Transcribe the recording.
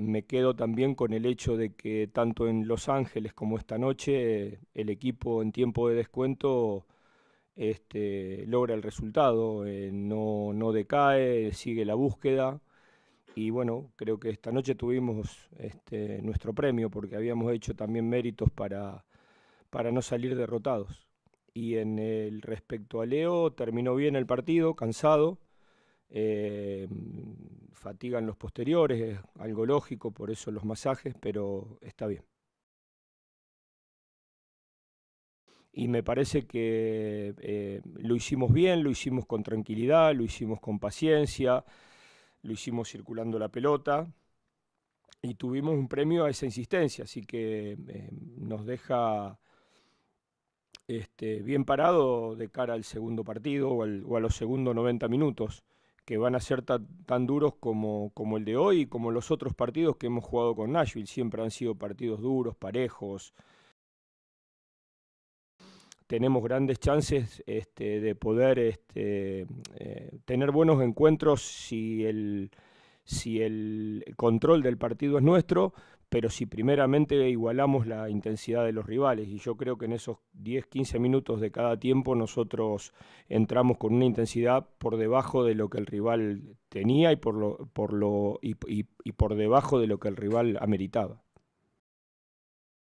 me quedo también con el hecho de que tanto en Los Ángeles como esta noche el equipo en tiempo de descuento este, logra el resultado, eh, no, decae, sigue la búsqueda. Y bueno, creo que esta noche tuvimos este, nuestro premio porque habíamos hecho también méritos para, para no salir derrotados. Y en el respecto a Leo, terminó bien el partido, cansado. Eh, fatigan los posteriores, es algo lógico, por eso los masajes, pero está bien. y me parece que eh, lo hicimos bien, lo hicimos con tranquilidad, lo hicimos con paciencia, lo hicimos circulando la pelota y tuvimos un premio a esa insistencia, así que eh, nos deja este, bien parado de cara al segundo partido o, o a los segundos 90 minutos que van a ser tan, duros como, como, el de hoy y como los otros partidos que hemos jugado con Nashville. Siempre han sido partidos duros, parejos. Tenemos grandes chances este, de poder este, eh, tener buenos encuentros si el, si el control del partido es nuestro, pero si primeramente igualamos la intensidad de los rivales, y yo creo que en esos 10, 15 minutos de cada tiempo nosotros entramos con una intensidad por debajo de lo que el rival tenía y por, lo, por, lo, y, y por debajo de lo que el rival ameritaba.